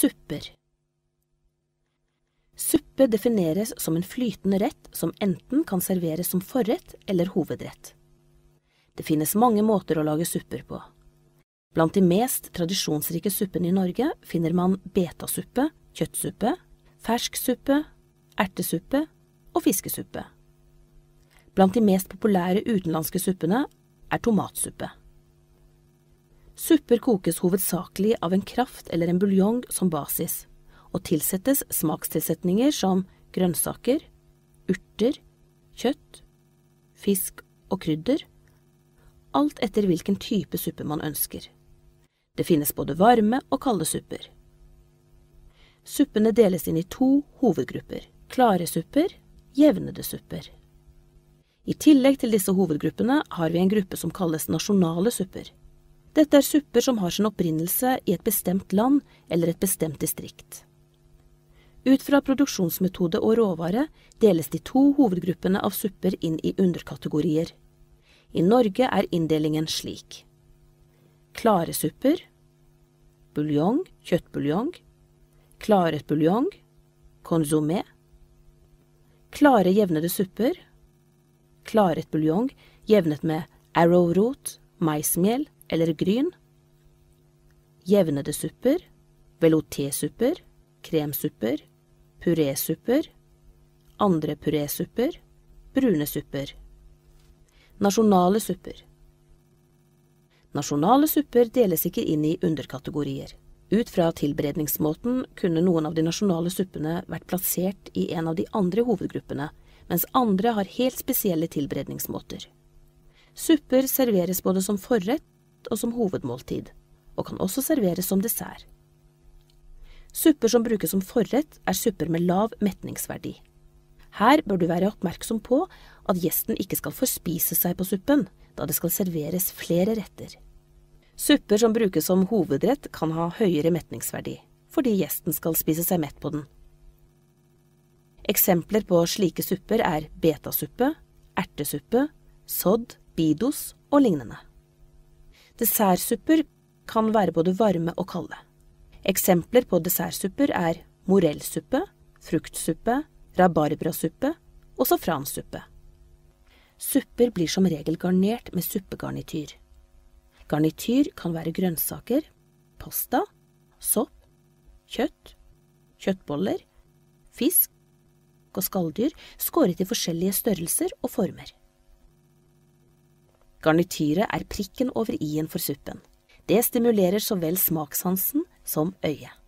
Supper Suppe defineres som en flytende rett som enten kan serveres som forrett eller hovedrett. Det finnes mange måter å lage supper på. Blant de mest tradisjonsrike suppene i Norge finner man betasuppe, kjøttsuppe, fersk suppe, ertesuppe og fiskesuppe. Blant de mest populære utenlandske suppene er tomatsuppe. Supper kokes hovedsakelig av en kraft eller en buljong som basis, og tilsettes smakstilsetninger som grønnsaker, urter, kjøtt, fisk og krydder, alt etter hvilken type suppe man ønsker. Det finnes både varme og kalde supper. Suppene deles inn i to hovedgrupper – klare supper, jevnede supper. I tillegg til disse hovedgruppene har vi en gruppe som kalles nasjonale supper – dette er supper som har sin opprinnelse i et bestemt land eller et bestemt distrikt. Ut fra produksjonsmetode og råvare deles de to hovedgruppene av supper inn i underkategorier. I Norge er inndelingen slik. Klare supper buljong, kjøttbuljong klaret buljong konsumé klare jevnede supper klaret buljong jevnet med arrowroot, maismjel, eller gryn, jevnede supper, velotésupper, kremsupper, purésupper, andre purésupper, brune supper. Nasjonale supper. Nasjonale supper deles ikke inn i underkategorier. Ut fra tilberedningsmåten kunne noen av de nasjonale suppene vært plassert i en av de andre hovedgruppene, mens andre har helt spesielle tilberedningsmåter. Supper serveres både som forrett og som hovedmåltid, og kan også serveres som dessert. Supper som brukes som forrett, er supper med lav metningsverdi. Her bør du være oppmerksom på at gjesten ikke skal forspise seg på suppen, da det skal serveres flere retter. Supper som brukes som hovedrett, kan ha høyere metningsverdi, fordi gjesten skal spise seg mett på den. Eksempler på slike supper er betasuppe, ertesuppe, sodd, bidos og lignende. Dessertsupper kan være både varme og kalde. Eksempler på dessertsupper er morellsuppe, fruktsuppe, rabarbrasuppe og safransuppe. Supper blir som regel garnert med suppegarnityr. Garnityr kan være grønnsaker, pasta, sopp, kjøtt, kjøttboller, fisk og skalldyr skåret i forskjellige størrelser og former. Garnityret er prikken over i-en for suppen. Det stimulerer så vel smakssansen som øyet.